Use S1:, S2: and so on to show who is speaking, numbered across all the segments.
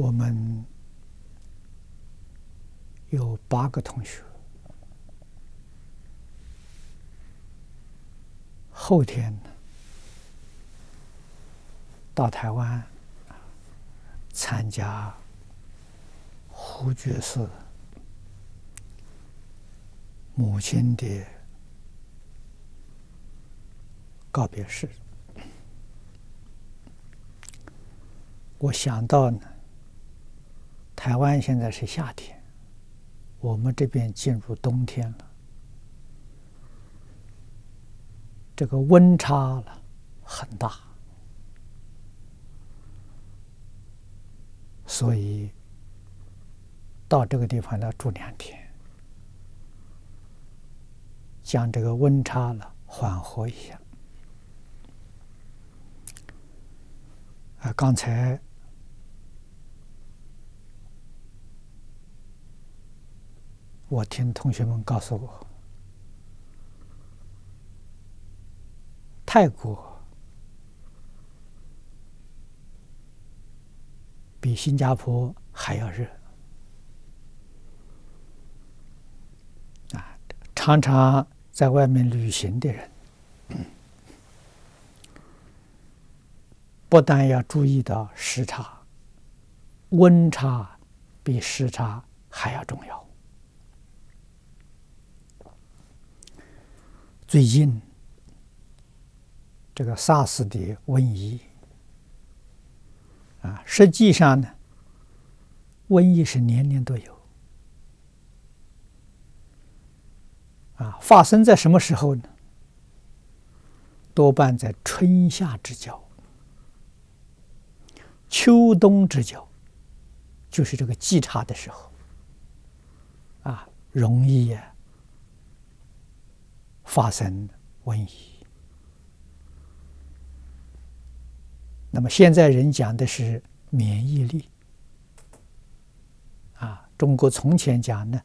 S1: 我们有八个同学，后天到台湾参加胡爵士母亲的告别式，我想到呢。台湾现在是夏天，我们这边进入冬天了，这个温差了很大，所以到这个地方呢住两天，将这个温差了缓和一下。啊，刚才。我听同学们告诉我，泰国比新加坡还要热啊！常常在外面旅行的人，不但要注意到时差，温差比时差还要重要。最近这个 SARS 的瘟疫啊，实际上呢，瘟疫是年年都有啊，发生在什么时候呢？多半在春夏之交、秋冬之交，就是这个季差的时候啊，容易呀。发生瘟疫，那么现在人讲的是免疫力啊。中国从前讲呢，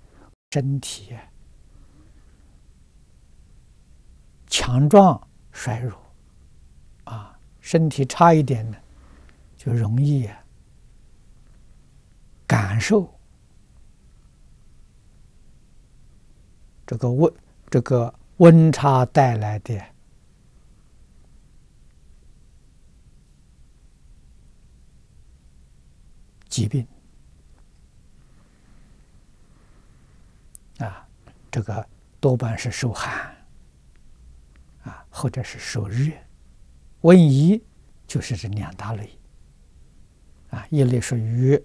S1: 身体强壮衰弱啊，身体差一点的就容易感受这个瘟这个。温差带来的疾病啊，这个多半是受寒啊，或者是受热。瘟疫就是这两大类啊，一类属于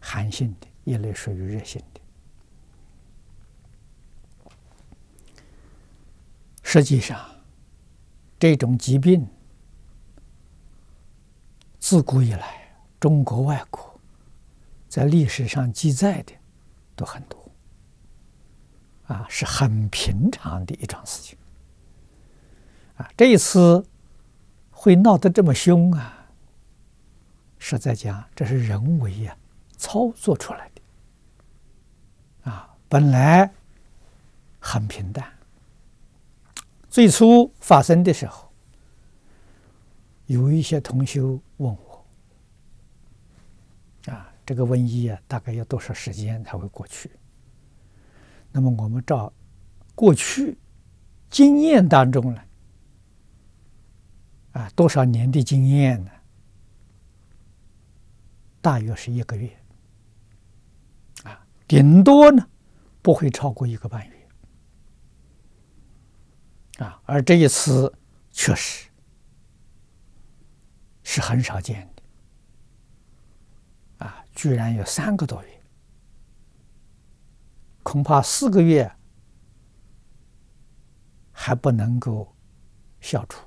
S1: 寒性的一类属于热性。的。实际上，这种疾病自古以来，中国外国在历史上记载的都很多，啊，是很平常的一桩事情。啊，这一次会闹得这么凶啊，实在讲，这是人为呀，操作出来的。啊，本来很平淡。最初发生的时候，有一些同学问我：“啊，这个瘟疫啊，大概要多少时间才会过去？”那么我们照过去经验当中呢，啊，多少年的经验呢？大约是一个月，啊，顶多呢不会超过一个半月。啊，而这一次确实是很少见的啊，居然有三个多月，恐怕四个月还不能够消除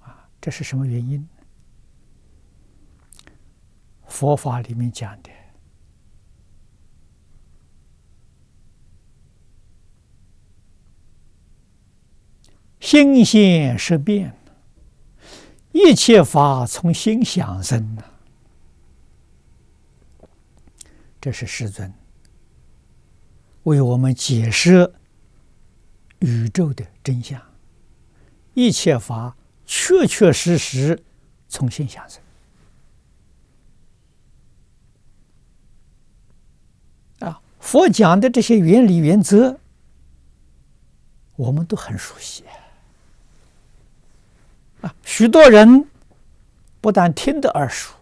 S1: 啊，这是什么原因佛法里面讲的。心现识变，一切法从心想生呐。这是师尊为我们解释宇宙的真相，一切法确确实实从心想生。啊，佛讲的这些原理原则，我们都很熟悉。啊，许多人不但听得耳熟，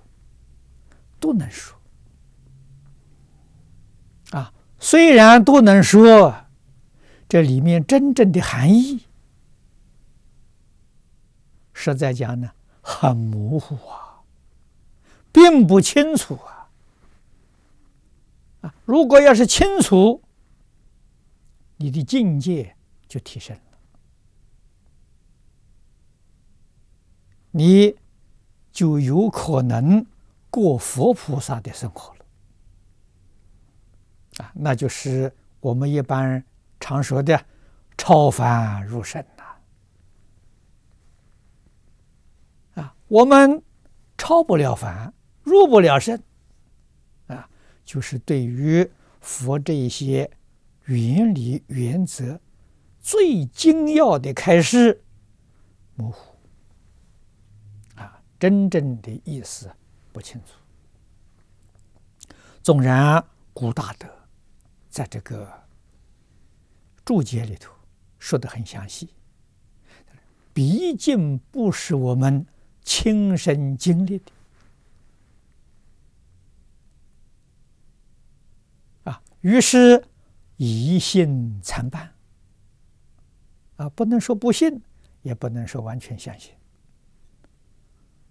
S1: 都能说。啊，虽然都能说，这里面真正的含义，实在讲呢，很模糊啊，并不清楚啊。啊，如果要是清楚，你的境界就提升了。你就有可能过佛菩萨的生活了啊！那就是我们一般常说的超凡入圣呐！啊，我们超不了凡，入不了圣，啊，就是对于佛这一些原理、原则最精要的开始模糊。真正的意思不清楚。纵然古大德在这个注解里头说的很详细，毕竟不是我们亲身经历的啊。于是疑心参半啊，不能说不信，也不能说完全相信。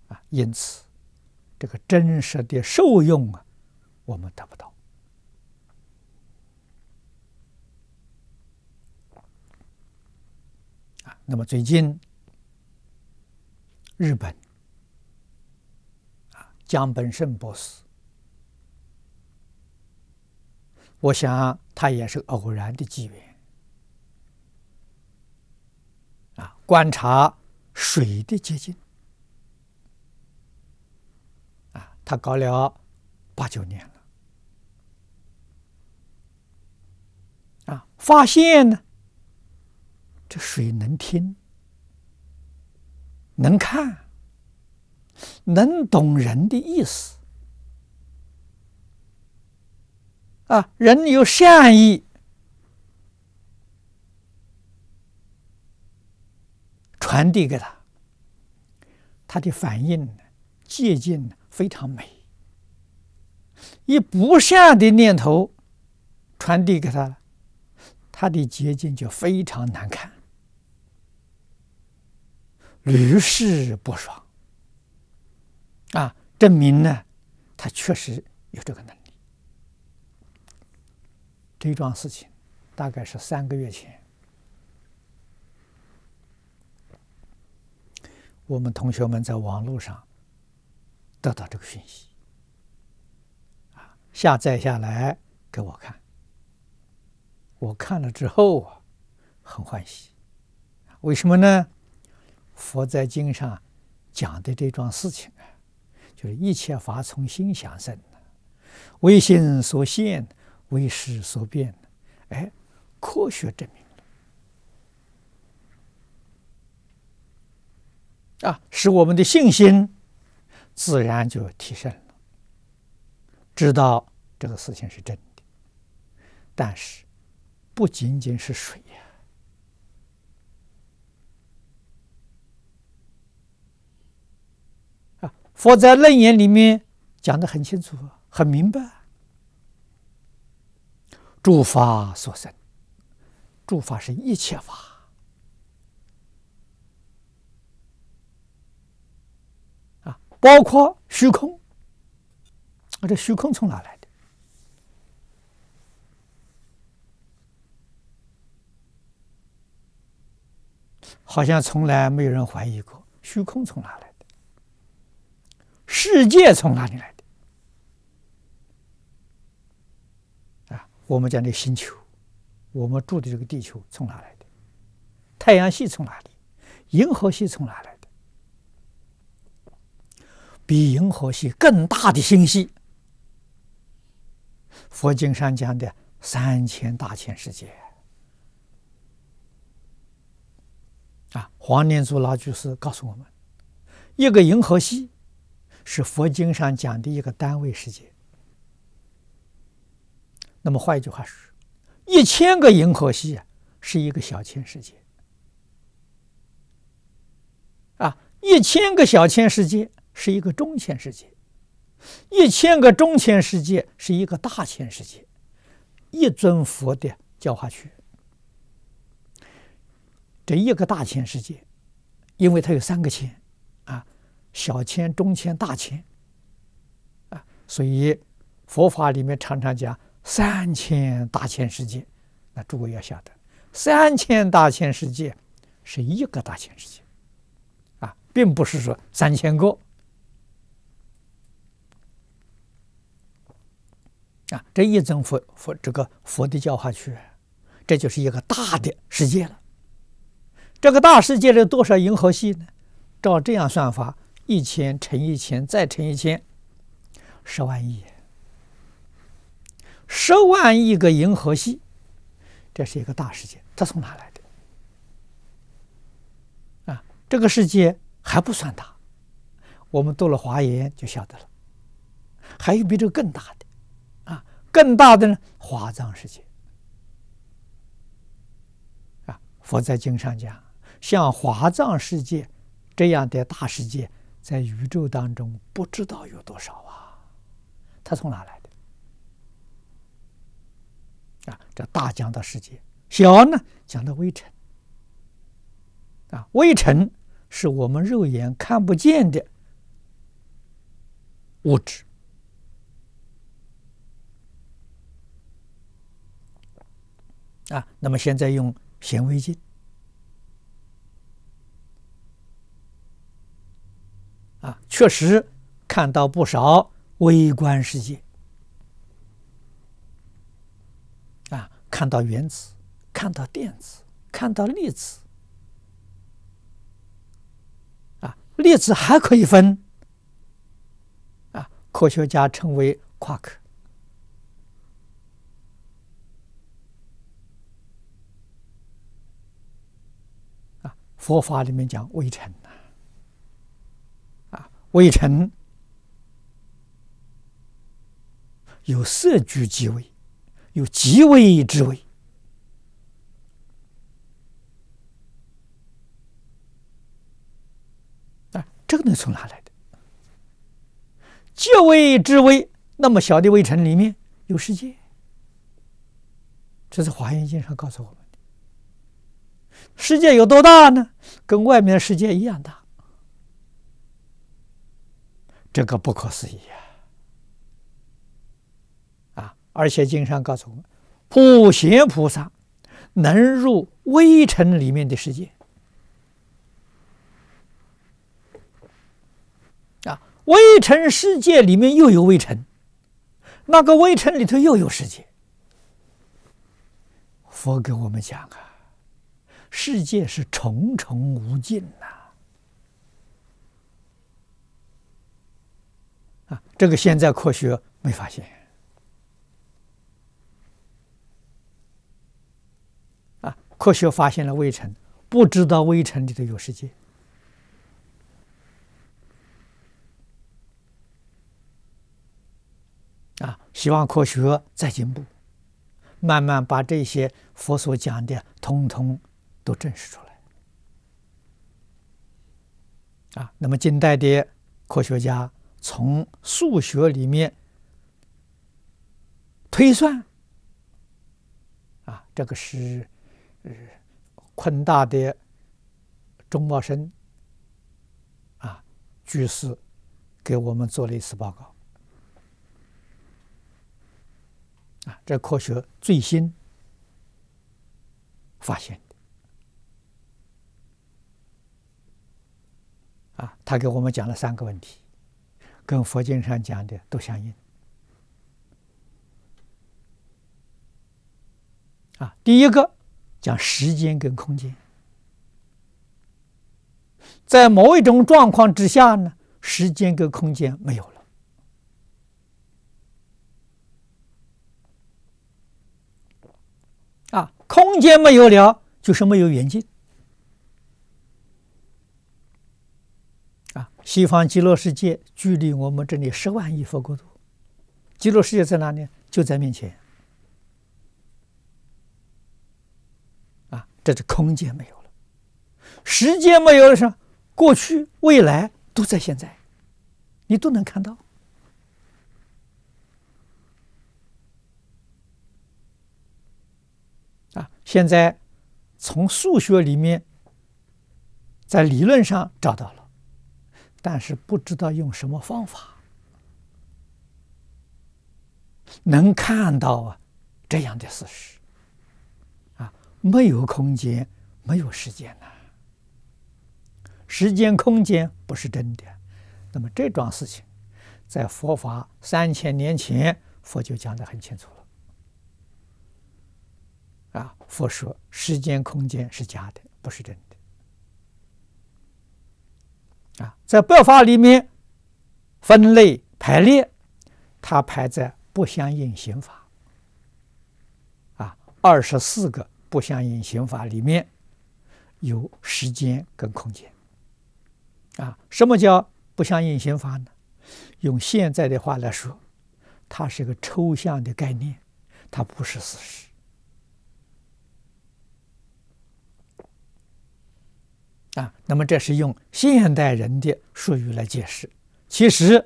S1: 啊，因此，这个真实的受用啊，我们得不到。啊，那么最近，日本，啊，江本胜博士，我想他也是偶然的机缘，啊，观察水的结晶。他搞了八九年了，啊！发现呢，这水能听，能看，能懂人的意思啊！人有善意传递给他，他的反应呢，接近呢。非常美，一不善的念头传递给他，他的捷径就非常难看，屡试不爽。啊，证明呢，他确实有这个能力。这桩事情大概是三个月前，我们同学们在网络上。得到这个讯息，啊，下载下来给我看。我看了之后啊，很欢喜。为什么呢？佛在经上讲的这桩事情啊，就是一切法从心想生，为心所现，为事所变。哎，科学证明了，啊，使我们的信心。自然就提升了，知道这个事情是真的。但是不仅仅是水啊，佛在楞严里面讲的很清楚，很明白，诸法所生，诸法是一切法。包括虚空，啊，这虚空从哪来的？好像从来没有人怀疑过虚空从哪来的，世界从哪里来的？啊，我们讲这星球，我们住的这个地球从哪来的？太阳系从哪里？银河系从哪来？比银河系更大的星系，佛经上讲的三千大千世界。啊，黄念祖老居士告诉我们，一个银河系是佛经上讲的一个单位世界。那么换一句话说，一千个银河系啊，是一个小千世界。啊，一千个小千世界。是一个中千世界，一千个中千世界是一个大千世界，一尊佛的教化区。这一个大千世界，因为它有三个千啊，小千、中千、大千啊，所以佛法里面常常讲三千大千世界。那诸位要晓得，三千大千世界是一个大千世界，啊，并不是说三千个。啊，这一尊佛佛这个佛的教化区，这就是一个大的世界了。这个大世界的多少银河系呢？照这样算法，一千乘一千再乘一千，十万亿。十万亿个银河系，这是一个大世界。它从哪来的？啊，这个世界还不算大，我们读了《华严》就晓得了。还有比这个更大的。更大的呢，华藏世界啊！佛在经上讲，像华藏世界这样的大世界，在宇宙当中不知道有多少啊！它从哪来的？啊，这大讲到世界，小呢讲到微尘啊。微尘是我们肉眼看不见的物质。啊，那么现在用显微镜，啊，确实看到不少微观世界，啊，看到原子，看到电子，看到粒子，啊，粒子还可以分，啊，科学家称为夸克。佛法里面讲微尘呐，啊，微尘有色聚即微，有即微之微，啊，这个能从哪来的？即微之微，那么小的微尘里面有世界，这是华严经上告诉我们的。世界有多大呢？跟外面的世界一样大，这个不可思议啊！啊，而且经上告诉我们，普贤菩萨能入微尘里面的世界啊，微尘世界里面又有微尘，那个微尘里头又有世界。佛给我们讲啊。世界是重重无尽呐！啊，这个现在科学没发现，啊，科学发现了微尘，不知道微尘里头有世界。啊，希望科学再进步，慢慢把这些佛所讲的通通。都证实出来，啊，那么近代的科学家从数学里面推算，啊，这个是呃，昆大的钟茂生啊，居士给我们做了一次报告，啊，这科学最新发现。啊，他给我们讲了三个问题，跟佛经上讲的都相应。啊，第一个讲时间跟空间，在某一种状况之下呢，时间跟空间没有了。啊，空间没有了，就是没有远近。西方极乐世界距离我们这里十万亿佛国土，极乐世界在哪里？就在面前。啊，这是空间没有了，时间没有了，是过去、未来都在现在，你都能看到。啊，现在从数学里面在理论上找到了。但是不知道用什么方法能看到啊这样的事实啊？没有空间，没有时间呐。时间、空间不是真的。那么这桩事情，在佛法三千年前，佛就讲的很清楚了。啊，佛说时间、空间是假的，不是真的。啊，在表法里面，分类排列，它排在不相应刑法。啊，二十四个不相应刑法里面，有时间跟空间。啊，什么叫不相应刑法呢？用现在的话来说，它是一个抽象的概念，它不是事实。啊，那么这是用现代人的术语来解释，其实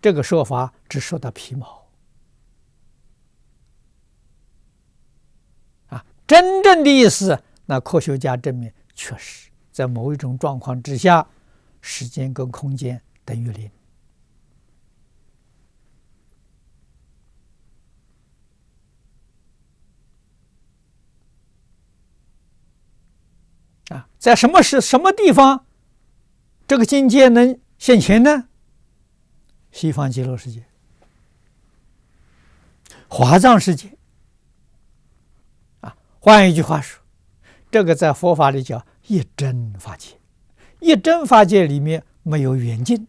S1: 这个说法只说到皮毛。啊，真正的意思，那科学家证明，确实在某一种状况之下，时间跟空间等于零。在什么是什么地方，这个境界能现前呢？西方极乐世界、华藏世界，啊，换一句话说，这个在佛法里叫一真法界，一真法界里面没有远近，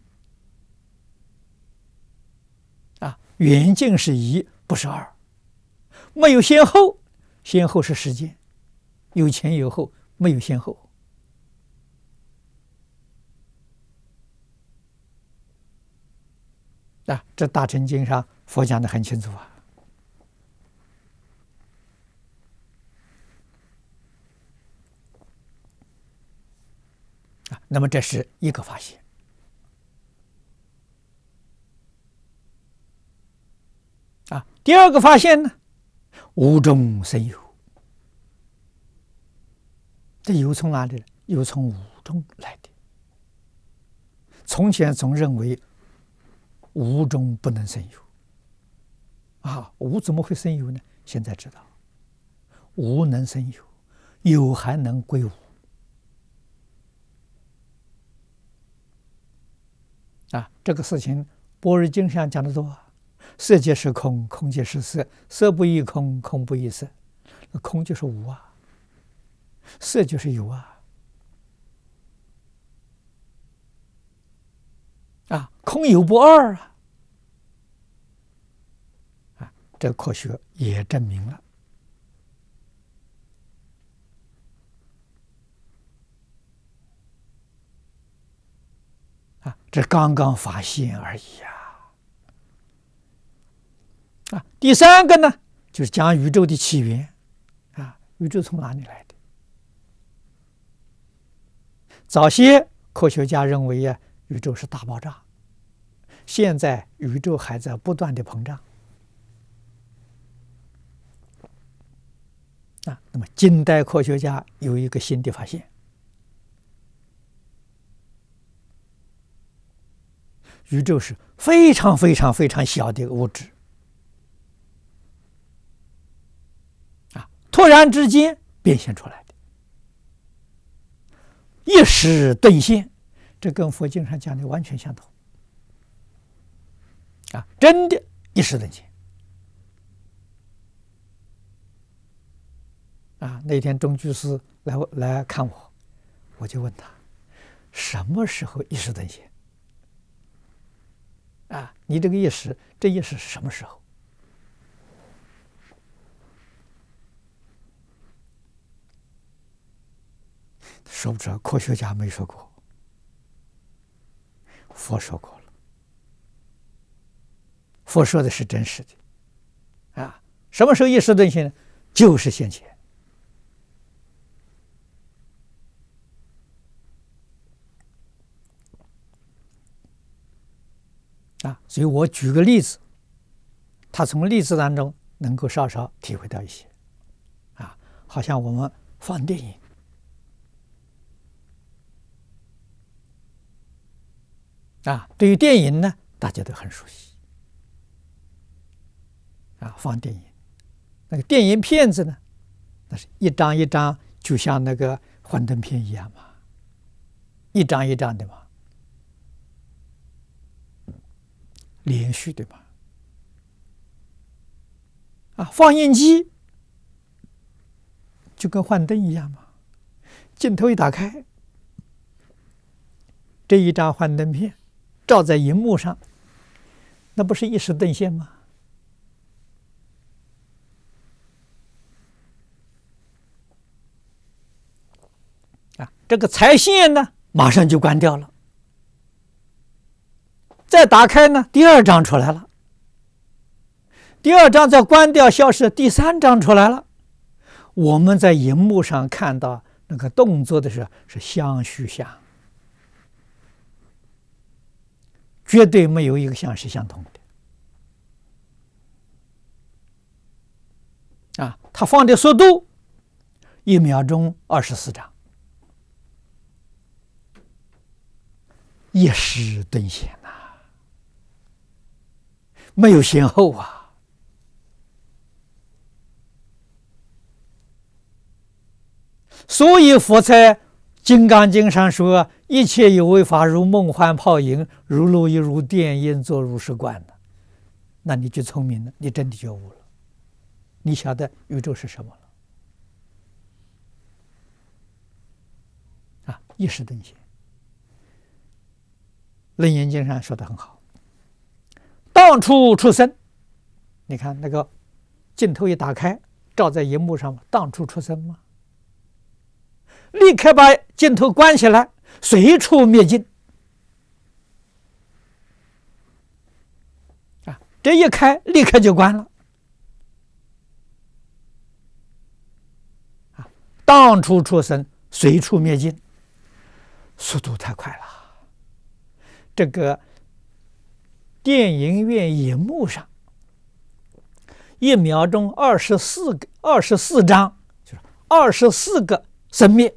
S1: 啊，远近是一不是二，没有先后，先后是时间，有前有后，没有先后。啊，这《大乘经》上佛讲的很清楚啊。啊，那么这是一个发现。啊，第二个发现呢，无中生有。这有从哪里？有从无中来的。从前总认为。无中不能生有，啊，无怎么会生有呢？现在知道，无能生有，有还能归无，啊，这个事情《般若经》上讲的多，色即是空，空即是色，色不异空，空不异色，那空就是无啊，色就是有啊。啊，空有不二啊！啊，这个科学也证明了啊，这刚刚发现而已呀！啊，第三个呢，就是讲宇宙的起源啊，宇宙从哪里来的？早些科学家认为呀。宇宙是大爆炸，现在宇宙还在不断的膨胀。啊，那么近代科学家有一个新的发现：宇宙是非常非常非常小的物质，啊，突然之间变现出来的，一时顿现。这跟佛经上讲的完全相同，啊，真的，一时等闲。啊，那天钟居士来来看我，我就问他，什么时候一时等闲？啊，你这个一时，这一时什么时候？说不准，科学家没说过。佛说过了，佛说的是真实的，啊，什么时候意识顿现呢？就是现前，啊，所以我举个例子，他从例子当中能够稍稍体会到一些，啊，好像我们放电影。啊，对于电影呢，大家都很熟悉。啊，放电影，那个电影片子呢，那是一张一张，就像那个幻灯片一样嘛，一张一张的嘛，连续对吧？啊，放映机就跟幻灯一样嘛，镜头一打开，这一张幻灯片。照在荧幕上，那不是一时顿现吗？啊，这个财线呢，
S2: 马上就关
S1: 掉了，再打开呢，第二张出来了，第二张再关掉消失，第三张出来了，我们在荧幕上看到那个动作的时候，是相续相。绝对没有一个相是相同的啊！它放的速度，一秒钟二十四张，一时顿现呐，没有先后啊。所以佛在《金刚经》上说。一切有为法，如梦幻泡影，如露亦如电，应作如是观那你就聪明了，你真的觉悟了，你晓得宇宙是什么了啊？一时等闲，《楞严经》上说的很好：“当处出生。”你看那个镜头一打开，照在银幕上当处出生吗？立刻把镜头关起来。随处灭尽，啊！这一开立刻就关了，啊！当处出生，随处灭尽，速度太快了。这个电影院荧幕上，一秒钟二十四个，二十四张，就是二十四个生灭。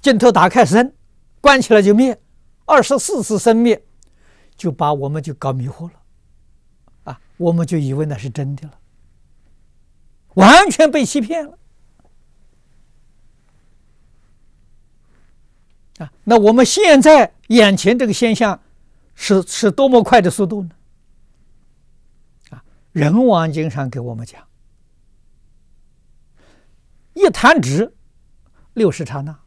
S1: 镜头打开生，关起来就灭，二十四次生灭，就把我们就搞迷惑了，啊，我们就以为那是真的了，完全被欺骗了，啊，那我们现在眼前这个现象，是是多么快的速度呢？啊，人王经常给我们讲，一弹指六十刹那。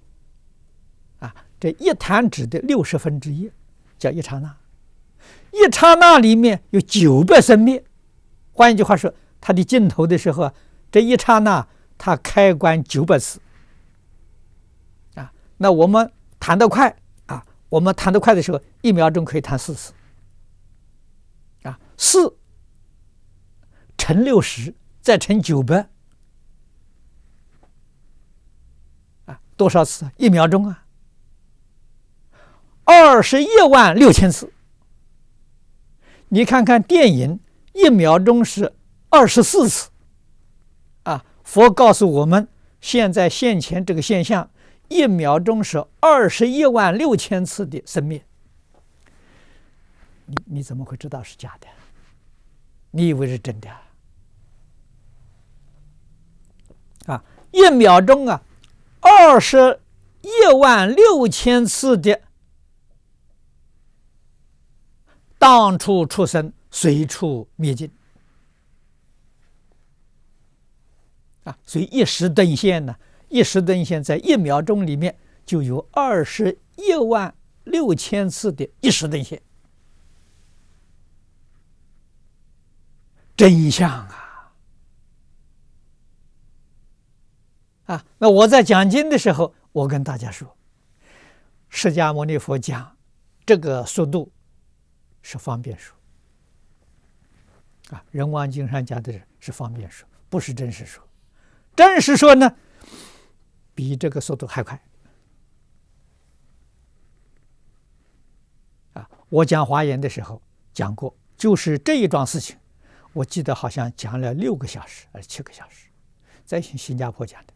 S1: 这一弹指的六十分之一叫一刹那，一刹那里面有九百生灭。换一句话说，它的镜头的时候啊，这一刹那它开关九百次啊。那我们弹得快啊，我们弹得快的时候，一秒钟可以弹四次啊，四乘六十再乘九百啊，多少次？一秒钟啊？二十一万六千次，你看看电影，一秒钟是二十四次，啊，佛告诉我们，现在现前这个现象，一秒钟是二十一万六千次的生灭，你你怎么会知道是假的？你以为是真的啊？啊，一秒钟啊，二十一万六千次的。到处出生，随处灭尽。啊，所以一时顿现呢，一时顿现，在一秒钟里面就有二十一万六千次的一时顿现。真相啊！啊，那我在讲经的时候，我跟大家说，释迦牟尼佛讲这个速度。是方便说啊，人王金山讲的是方便说，不是真实说。真实说呢，比这个速度还快啊！我讲华严的时候讲过，就是这一桩事情，我记得好像讲了六个小时还是七个小时，在新新加坡讲的。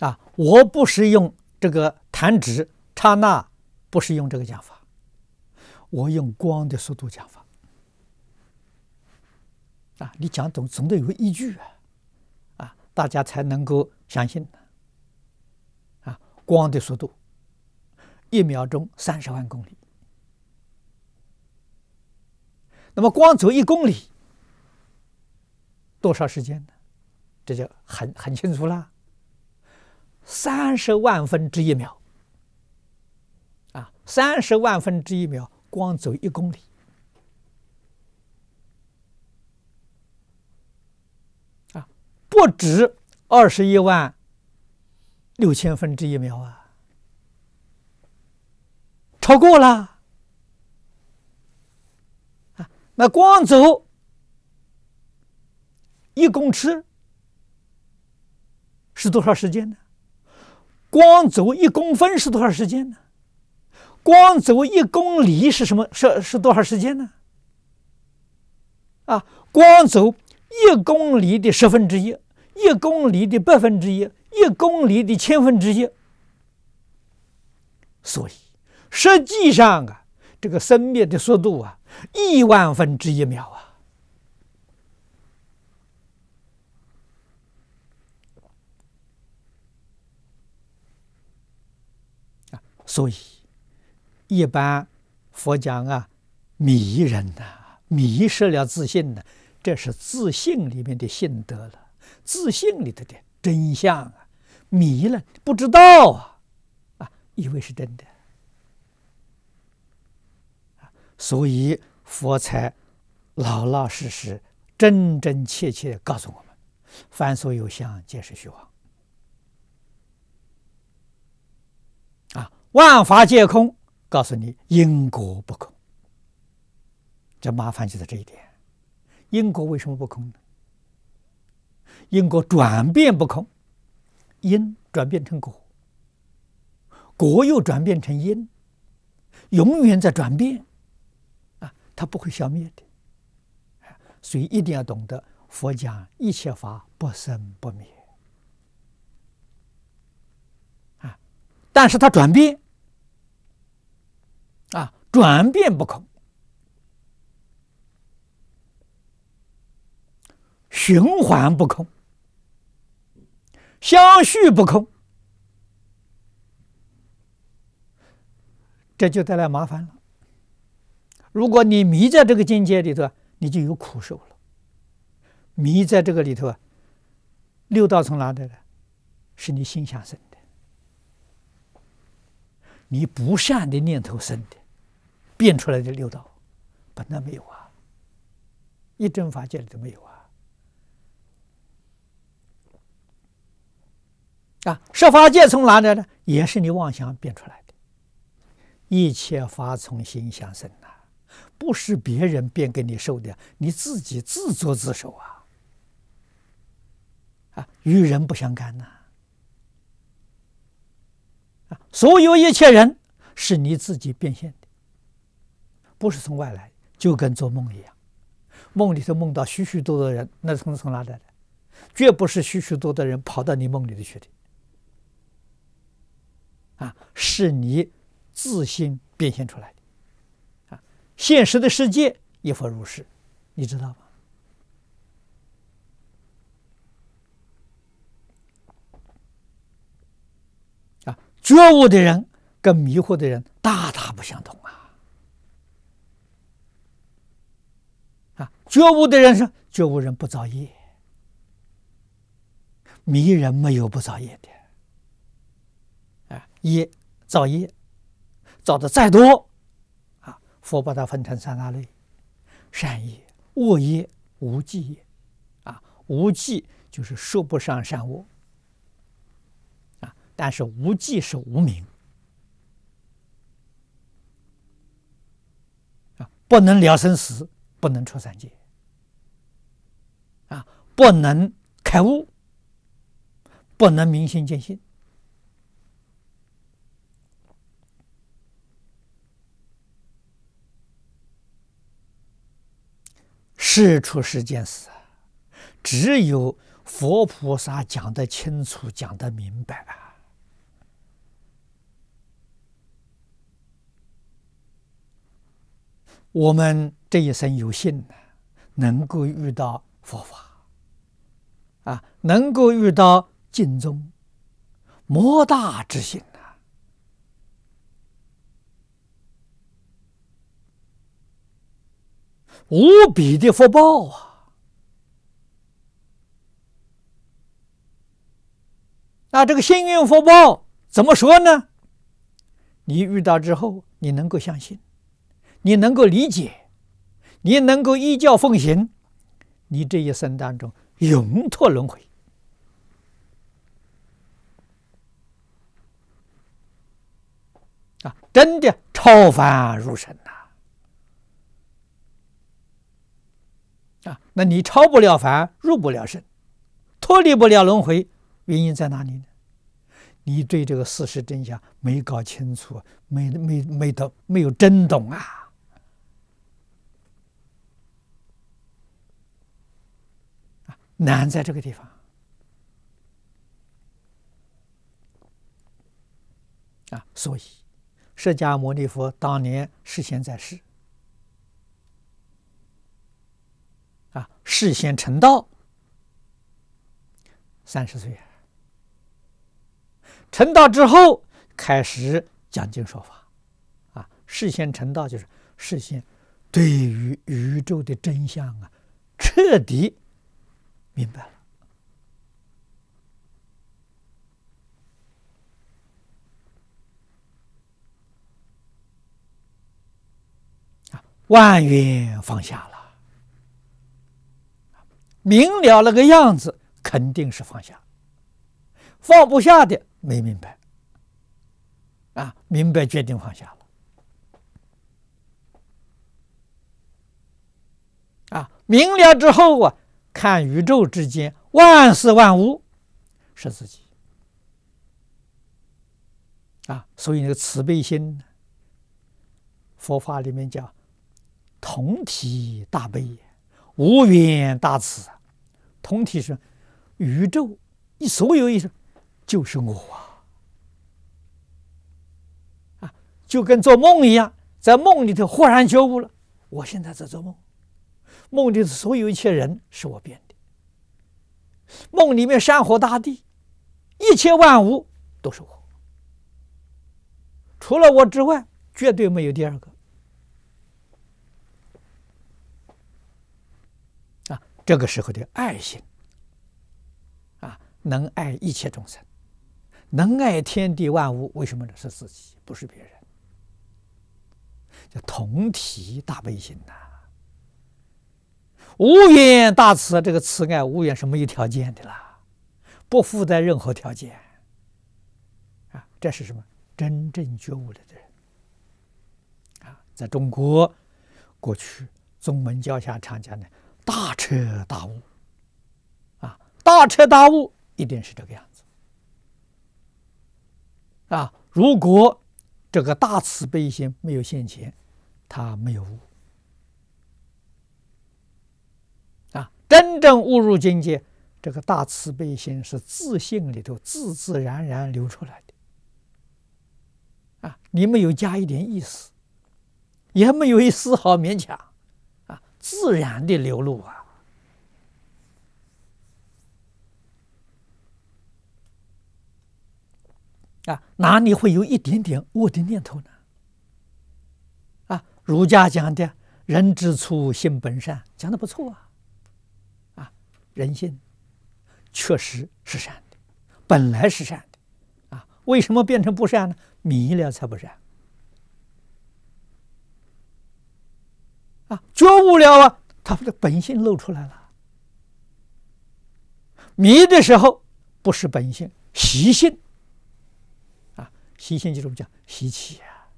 S1: 啊，我不是用这个弹指刹那，不是用这个讲法，我用光的速度讲法。啊，你讲总总得有个依据啊，啊，大家才能够相信。啊，光的速度，一秒钟三十万公里。那么光走一公里多少时间呢？这就很很清楚了。三十万分之一秒，啊，三十万分之一秒光走一公里，啊，不止二十一万六千分之一秒啊，超过了啊，那光走一公尺是多少时间呢？光走一公分是多少时间呢？光走一公里是什么？是是多少时间呢？啊，光走一公里的十分之一，一公里的百分之一，一公里的千分之一。所以，实际上啊，这个生灭的速度啊，亿万分之一秒啊。所以，一般佛讲啊，迷人呐，迷失了自信的，这是自信里面的心德了。自信里头的真相啊，迷了，不知道啊，啊，以为是真的。所以佛才老老实实、真真切切的告诉我们：凡所有相，皆是虚妄。万法皆空，告诉你因果不空。这麻烦就在这一点。因果为什么不空呢？因果转变不空，因转变成果，果又转变成因，永远在转变，啊，它不会消灭的。所以一定要懂得佛讲一切法不生不灭。啊，但是它转变。啊，转变不空，循环不空，相续不空，这就带来麻烦了。如果你迷在这个境界里头，你就有苦受了。迷在这个里头，六道从哪里来的？是你心想生。你不善的念头生的，变出来的六道，本来没有啊，一真法界里都没有啊。啊，设法界从哪来的？也是你妄想变出来的，一切法从心想生呐，不是别人变给你受的，你自己自作自受啊，啊，与人不相干呐。啊，所有一切人是你自己变现的，不是从外来，就跟做梦一样，梦里头梦到许许多多人，那从从哪来的？绝不是许许多多人跑到你梦里头去的，啊，是你自心变现出来的，啊，现实的世界亦或如是，你知道吗？觉悟的人跟迷惑的人大大不相同啊！啊，觉悟的人是觉悟人不造业，迷人没有不造业的。啊，业造业造的再多，啊，佛把它分成三大类：善业、恶业、无忌业。啊，无忌就是说不上善恶。但是无记是无明啊，不能了生死，不能出三界，啊，不能开悟，不能明心见性，事出世间事，只有佛菩萨讲得清楚，讲得明白啊。我们这一生有幸呢，能够遇到佛法，啊，能够遇到尽宗，摩大之心啊，无比的福报啊！那这个幸运福报怎么说呢？你遇到之后，你能够相信。你能够理解，你能够依教奉行，你这一生当中永脱轮回啊！真的超凡入圣呐！啊，那你超不了凡，入不了圣，脱离不了轮回，原因在哪里呢？你对这个事实真相没搞清楚，没没没懂，没有真懂啊！难在这个地方啊，所以释迦牟尼佛当年事先在世啊，事先成道三十岁，成道之后开始讲经说法啊，事先成道就是事先对于宇宙的真相啊，彻底。明白了，啊，万云放下了，明了那个样子肯定是放下，放不下的没明白，啊，明白决定放下了，啊，明了之后啊。看宇宙之间万事万物是自己啊，所以那个慈悲心，佛法里面叫同体大悲、无缘大慈。同体是宇宙，一所有一，就是我啊啊，就跟做梦一样，在梦里头豁然觉悟了，我现在在做梦。梦里的所有一切人是我变的，梦里面山河大地，一切万物都是我，除了我之外绝对没有第二个。啊，这个时候的爱心，啊，能爱一切众生，能爱天地万物，为什么呢？是自己，不是别人，叫同体大悲心呐。无缘大慈，这个慈爱无缘是没有条件的啦，不附带任何条件啊。这是什么？真正觉悟了的人啊，在中国过去宗门教下常讲的“大彻大悟”啊，“大彻大悟”一定是这个样子啊。如果这个大慈悲心没有现前，他没有悟。真正悟入境界，这个大慈悲心是自性里头自自然然流出来的，啊，你没有加一点意思，也没有一丝毫勉强，啊，自然的流露啊，啊，哪里会有一点点恶的念头呢？啊，儒家讲的“人之初，性本善”，讲的不错啊。人性确实是善的，本来是善的，啊，为什么变成不善呢？迷了才不善，啊，觉悟了啊，他们的本性露出来了。迷的时候不是本性习性，啊，习性就是我们讲习气啊，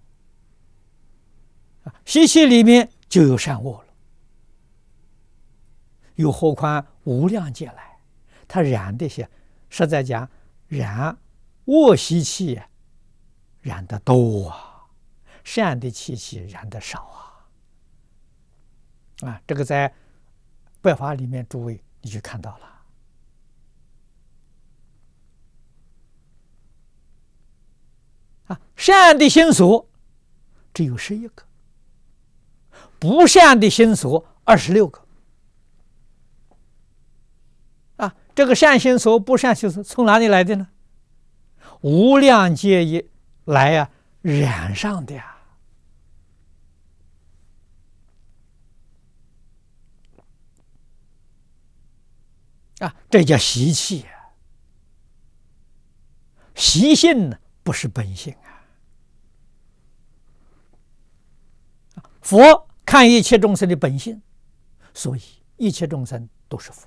S1: 啊，习气里面就有善恶了，又何况无量劫来，他染这些是在讲染卧息气染的多啊，善的气息染的少啊。啊，这个在白法》里面，诸位你就看到了啊，善的心所只有十一个，不善的心所二十六个。这个善心所不善心从从哪里来的呢？无量界一来呀，染上的啊，这叫习气，习性呢不是本性啊。佛看一切众生的本性，所以一切众生都是佛。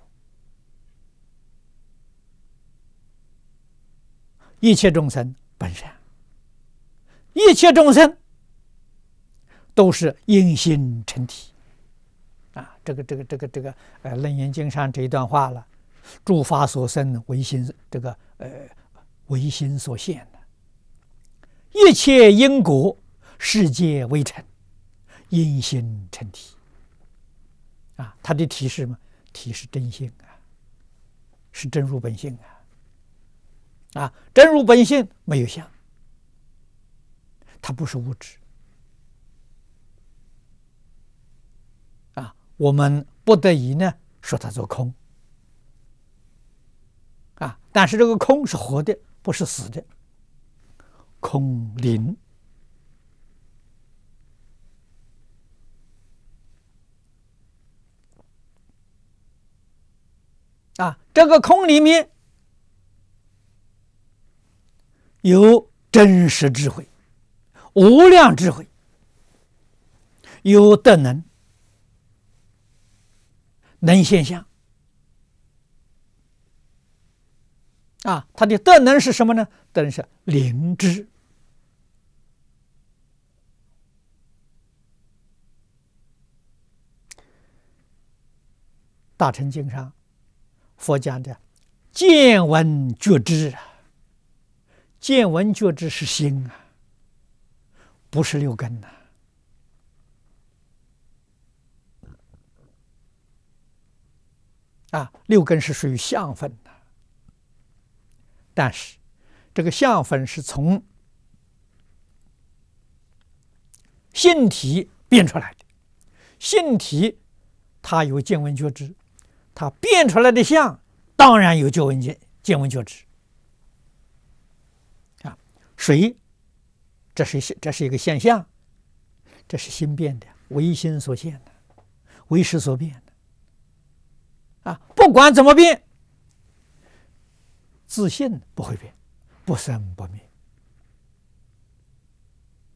S1: 一切众生本身，一切众生都是因心成体啊！这个这个这个这个，呃，《楞严经》上这一段话了，诸法所生唯心，这个呃，唯心所现的，一切因果世界微尘，因心成体啊！他的提示嘛，提示真性啊，是真如本性啊。啊，真如本性没有相，它不是物质。啊，我们不得已呢，说它做空。啊，但是这个空是活的，不是死的，空灵。啊，这个空里面。有真实智慧、无量智慧，有德能，能现象。啊！它的德能是什么呢？德能是灵知。《大乘经》上佛讲的见闻觉知啊。见闻觉知是心啊，不是六根呐。啊，六根是属于相分的，但是这个相分是从性体变出来的。性体它有见闻觉知，它变出来的相当然有见闻觉见闻觉知。水，这是现，这是一个现象，这是心变的，唯心所现的，唯识所变的，啊，不管怎么变，自信不会变，不生不灭，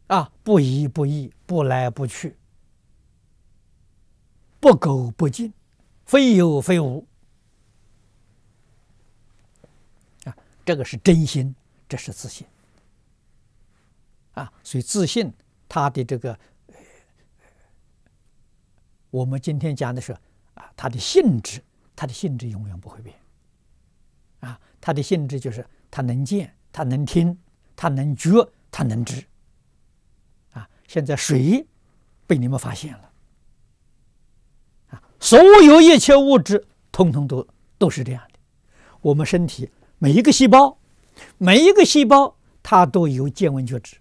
S1: 啊，不依不依，不来不去，不苟不进，非有非无，啊，这个是真心，这是自信。啊，所以自信，它的这个，我们今天讲的是啊，它的性质，它的性质永远不会变，啊，它的性质就是它能见，它能听，它能觉，它能知，啊，现在谁被你们发现了？啊，所有一切物质，通通都都是这样的，我们身体每一个细胞，每一个细胞，它都有见闻觉知。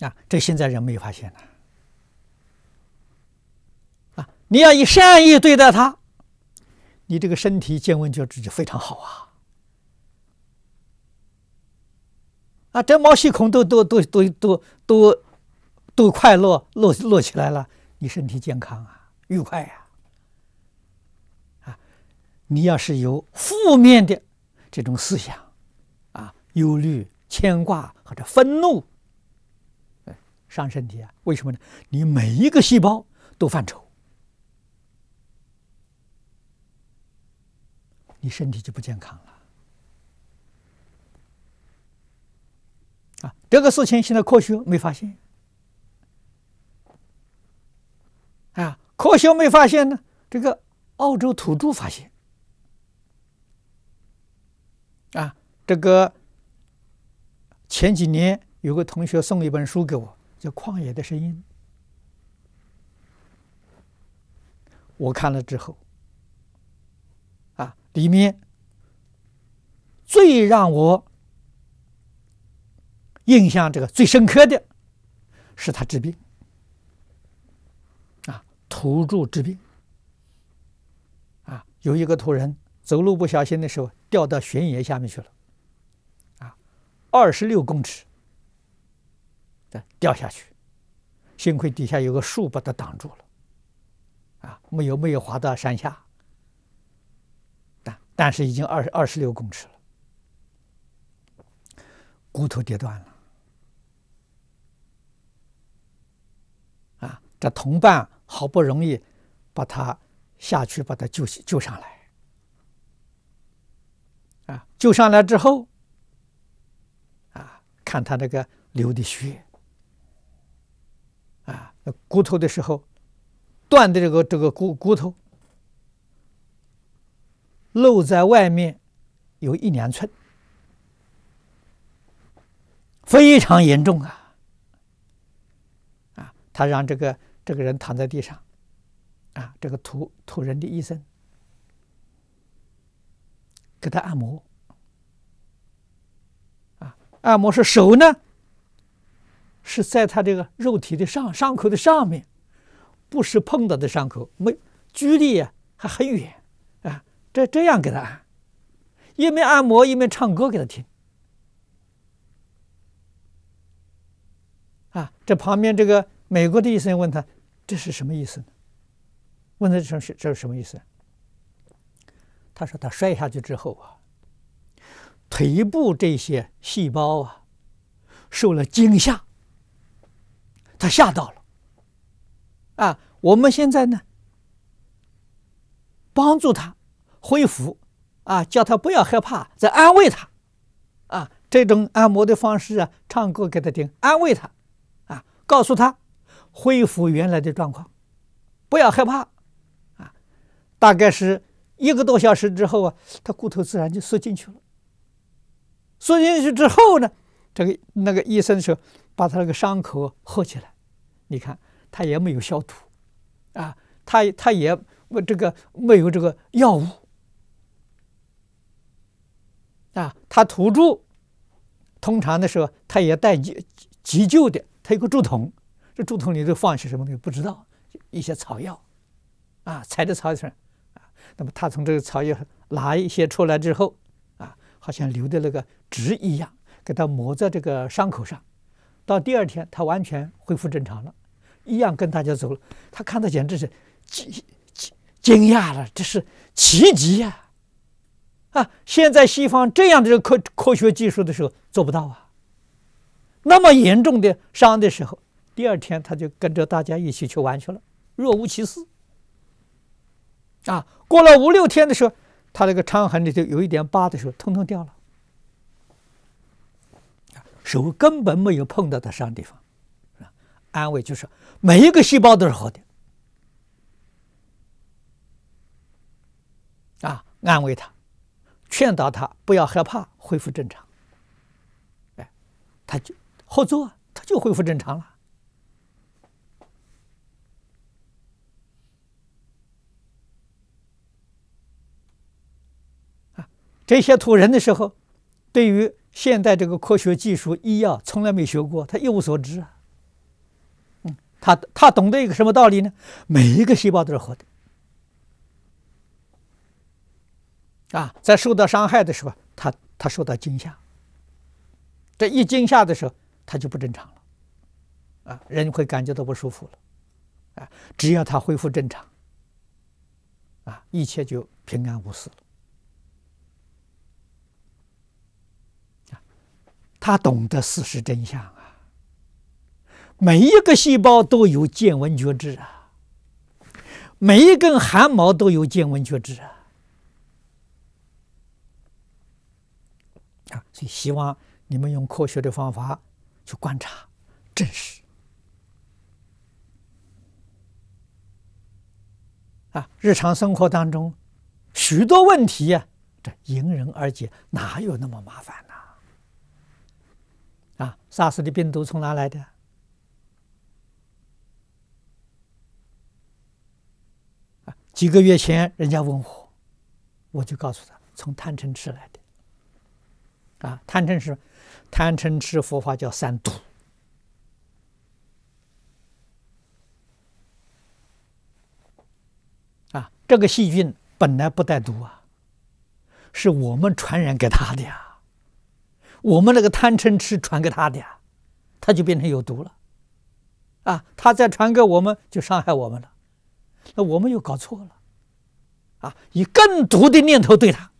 S1: 啊，这现在人没有发现呢。啊，你要以善意对待他，你这个身体健康就知就非常好啊。啊，这毛细孔都都都都都都都快乐乐乐起来了，你身体健康啊，愉快呀，啊，你要是有负面的这种思想，啊，忧虑、牵挂或者愤怒。伤身体啊？为什么呢？你每一个细胞都犯愁，你身体就不健康了啊！这个事情现在科学没发现，啊，科学没发现呢。这个澳洲土著发现，啊，这个前几年有个同学送一本书给我。这旷野的声音，我看了之后，啊，里面最让我印象这个最深刻的是他治病，啊，土著治病，啊，有一个土人走路不小心的时候掉到悬崖下面去了，啊，二十六公尺。掉下去，幸亏底下有个树把它挡住了，啊，没有没有滑到山下，但但是已经二二十六公尺了，骨头跌断了，啊，这同伴好不容易把他下去把他救救上来，啊，救上来之后，啊，看他那个流的血。啊，骨头的时候断的，这个这个骨骨头露在外面有一两寸，非常严重啊！啊，他让这个这个人躺在地上，啊，这个土土人的医生给他按摩，啊，按摩是手呢？是在他这个肉体的上伤口的上面，不是碰到的伤口，没距离还很远啊。这这样给他按，一面按摩一面唱歌给他听。啊，这旁边这个美国的医生问他这是什么意思呢？问他这是这是什么意思？他说他摔下去之后啊，腿部这些细胞啊受了惊吓。他吓到了，啊！我们现在呢，帮助他恢复，啊，叫他不要害怕，再安慰他，啊，这种按摩的方式啊，唱歌给他听，安慰他，啊，告诉他恢复原来的状况，不要害怕，啊，大概是一个多小时之后啊，他骨头自然就缩进去了。缩进去之后呢，这个那个医生说。把他那个伤口合起来，你看他也没有消毒，啊，他他也这个没有这个药物，啊，他土著，通常的时候他也带急急救的，他有个竹筒，这竹筒里头放一些什么东西不知道，一些草药，啊，采的草药，啊，那么他从这个草药拿一些出来之后，啊，好像留的那个汁一样，给它抹在这个伤口上。到第二天，他完全恢复正常了，一样跟大家走了。他看到简直是惊惊惊讶了，这是奇迹啊！啊，现在西方这样的科科学技术的时候做不到啊。那么严重的伤的时候，第二天他就跟着大家一起去玩去了，若无其事。啊，过了五六天的时候，他那个伤痕里头有一点疤的时候，通通掉了。手根本没有碰到的伤地方，啊，安慰就是每一个细胞都是好的，啊，安慰他，劝导他不要害怕，恢复正常，哎，他就后奏，他就恢复正常了。啊，这些土人的时候，对于。现代这个科学技术、医药从来没学过，他一无所知。啊。嗯，他他懂得一个什么道理呢？每一个细胞都是活的。啊，在受到伤害的时候，他他受到惊吓。这一惊吓的时候，他就不正常了，啊，人会感觉到不舒服了，啊，只要他恢复正常，啊，一切就平安无事了。他懂得事实真相啊！每一个细胞都有见闻觉知啊，每一根汗毛都有见闻觉知啊！啊，所以希望你们用科学的方法去观察、证实啊！日常生活当中许多问题呀，这迎刃而解，哪有那么麻烦？啊，SARS 的病毒从哪来的？几个月前，人家问我，我就告诉他，从贪嗔痴来的。啊，贪嗔痴，贪嗔痴佛法叫三毒。啊，这个细菌本来不带毒啊，是我们传染给他的呀。我们那个贪嗔痴传给他的，呀，他就变成有毒了，啊，他再传给我们就伤害我们了，那我们又搞错了，啊，以更毒的念头对他，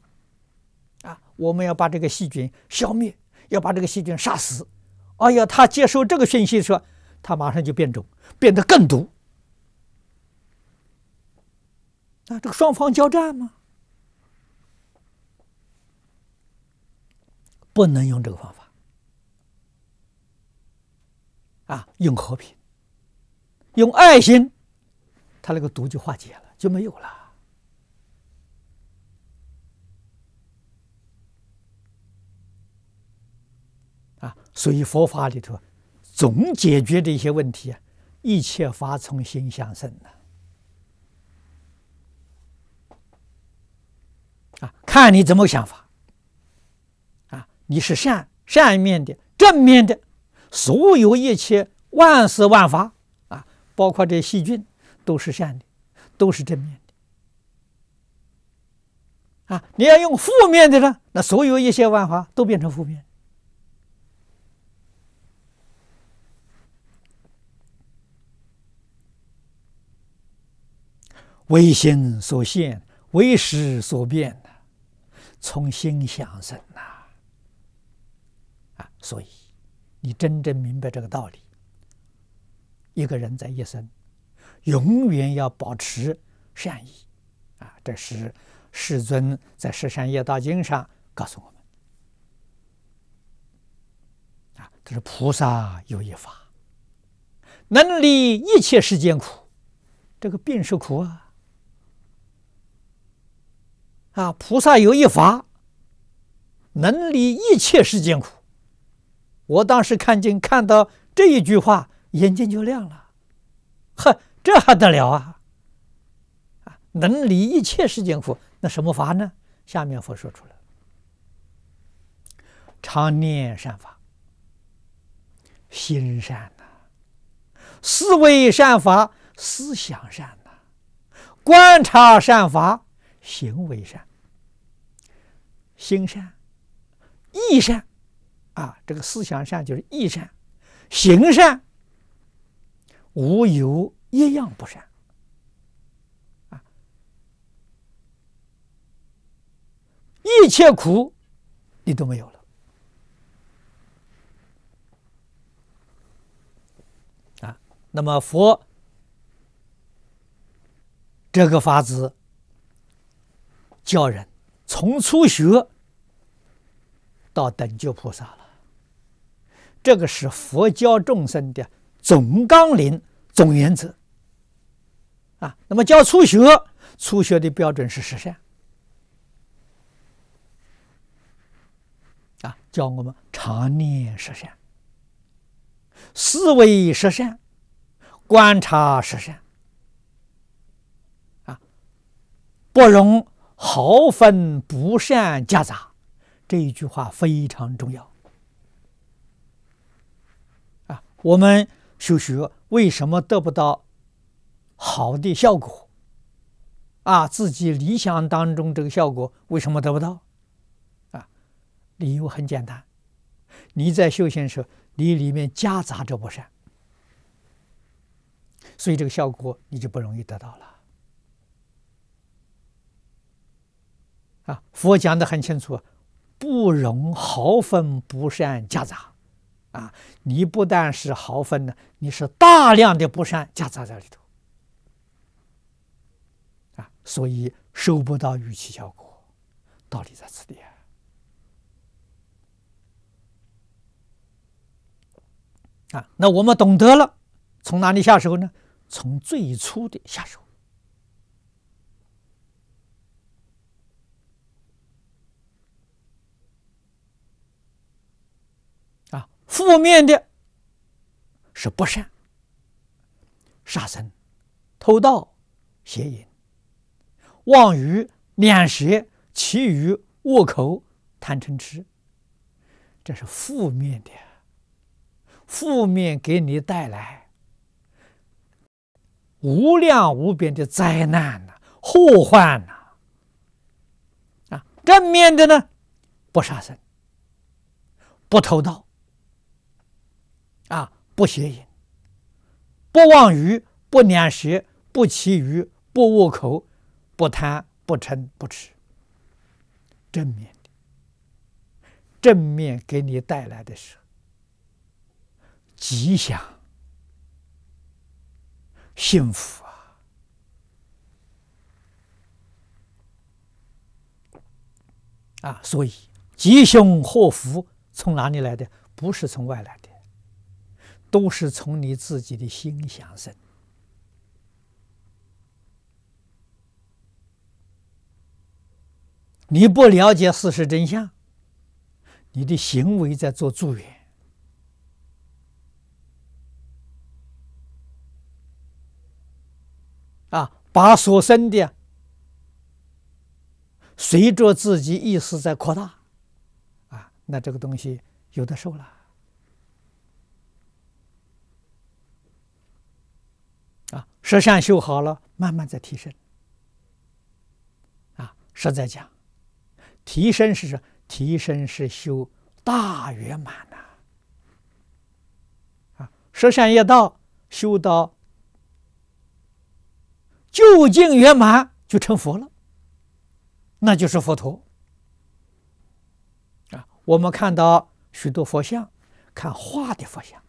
S1: 啊，我们要把这个细菌消灭，要把这个细菌杀死，哎呀，他接受这个讯息说，他马上就变种，变得更毒，啊，这个双方交战吗？不能用这个方法，啊，用和平，用爱心，他那个毒就化解了，就没有了。啊，所以佛法里头总解决的一些问题啊，一切法从心向生啊，看你怎么想法。你是善善面的、正面的，所有一切万事万法啊，包括这细菌，都是善的，都是正面的。啊，你要用负面的呢，那所有一切万法都变成负面。唯心所现，唯识所变从心想生呐。所以，你真正明白这个道理，一个人在一生，永远要保持善意啊！这是世尊在《十善业道经》上告诉我们啊。他说：“菩萨有一法，能离一切世间苦，这个病是苦啊！啊，菩萨有一法，能离一切世间苦。”我当时看见看到这一句话，眼睛就亮了。呵，这还得了啊！啊，能离一切世间苦，那什么法呢？下面佛说出来：常念善法，心善呐；思维善法，思想善呐；观察善法，行为善；心善，意善。啊，这个思想善就是意善，行善，无有一样不善啊，一切苦你都没有了啊。那么佛这个法子教人从初学到等觉菩萨了。这个是佛教众生的总纲领、总原则啊。那么教初学，初学的标准是十善。啊，教我们常念十善，思维十善，观察十善。啊，不容毫分不善夹杂。这一句话非常重要。我们修学为什么得不到好的效果？啊，自己理想当中这个效果为什么得不到？啊，理由很简单，你在修行时，你里面夹杂着不善，所以这个效果你就不容易得到了。啊，佛讲的很清楚，不容毫分不善夹杂。啊！你不但是毫分呢，你是大量的不善夹杂在里头，啊，所以收不到预期效果，到底在地啊。啊，那我们懂得了，从哪里下手呢？从最初的下手。负面的，是不善、杀生、偷盗、邪淫、妄语、两舌，其余恶口、贪嗔痴，这是负面的。负面给你带来无量无边的灾难呐，祸患呐。啊，正面的呢，不杀生，不偷盗。啊！不邪淫，不妄语，不念食，不欺语，不恶口，不贪，不嗔，不痴，正面的，正面给你带来的是吉祥、幸福啊！啊，所以吉凶祸福从哪里来的？不是从外来的。都是从你自己的心想生。你不了解事实真相，你的行为在做助缘。啊，把所生的随着自己意识在扩大，啊，那这个东西有的受了。十相修好了，慢慢再提升，啊，实在讲，提升是提升是修大圆满呐，啊，十相一到，修到究竟圆满，就成佛了，那就是佛陀，啊，我们看到许多佛像，看画的佛像，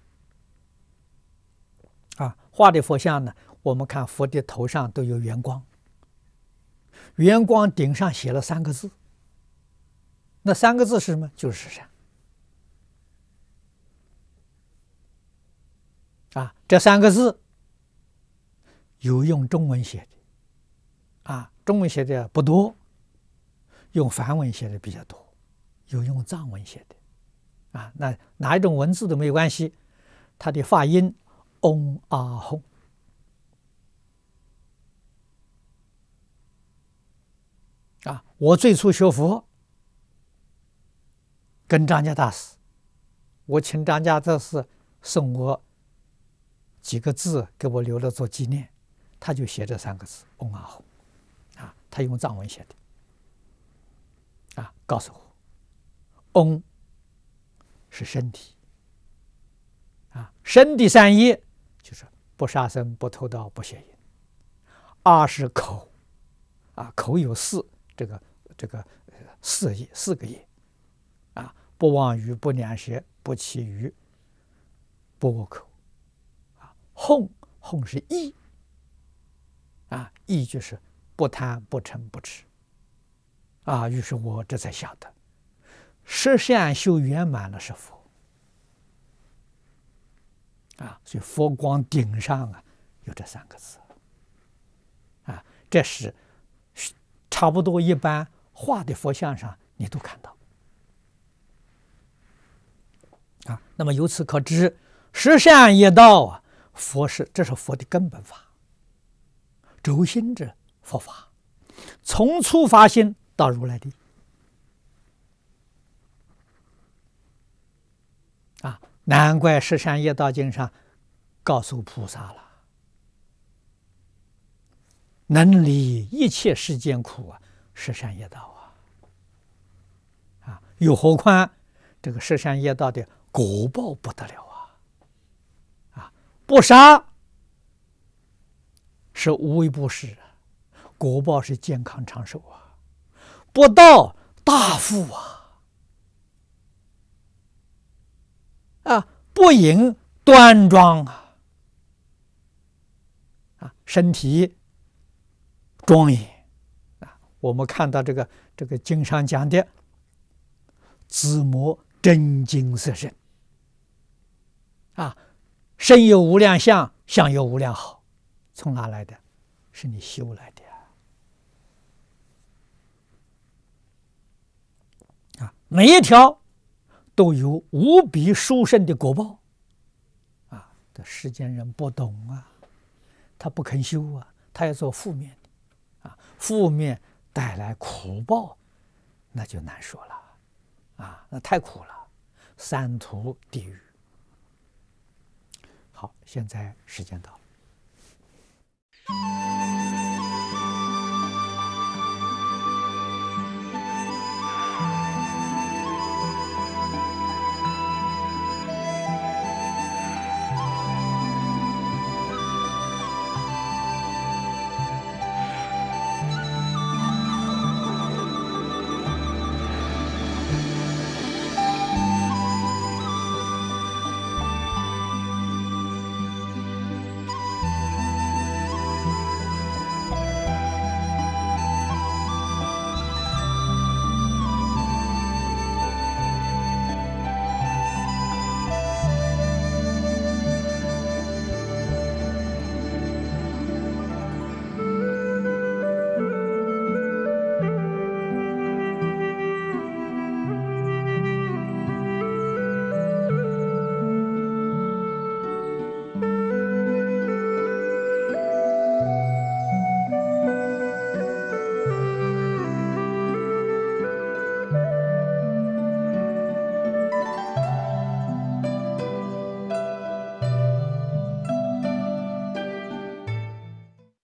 S1: 啊，画的佛像呢。我们看佛的头上都有圆光，圆光顶上写了三个字，那三个字是什么？就是“善”。啊，这三个字有用中文写的，啊，中文写的不多，用梵文写的比较多，有用藏文写的，啊，那哪一种文字都没有关系，它的发音“嗡啊吽”。啊！我最初学佛，跟张家大师，我请张家大师送我几个字给我留了做纪念，他就写这三个字“嗡啊吽”，啊，他用藏文写的，啊，告诉我，“嗡”是身体，啊，身的三一就是不杀生、不偷盗、不邪淫，二是口，啊，口有四。这个这个四亿四个亿，啊，不妄语，不两舌，不欺愚，不恶口，啊，哄哄是义，啊，义就是不贪不嗔不痴，啊，于是我这才晓得，十善修圆满了是佛，啊，所以佛光顶上啊有这三个字，啊，这是。差不多，一般画的佛像上你都看到啊。那么由此可知，十善业道啊，佛是这是佛的根本法，轴心者佛法，从初发心到如来地啊，难怪十善业道经上告诉菩萨了。能离一切世间苦啊！十善业道啊！啊，又何况这个十善业道的果报不得了啊！啊，不杀是无微不施，果报是健康长寿啊！不道大富啊！啊，不淫端庄啊！啊，身体。庄严啊！我们看到这个这个经上讲的“子母真金色身”，啊，身有无量相，相有无量好，从哪来的？是你修来的啊！每一条都有无比殊胜的果报啊！这世间人不懂啊，他不肯修啊，他要做负面。负面带来苦报，那就难说了，啊，那太苦了，三途地狱。好，现在时间到了。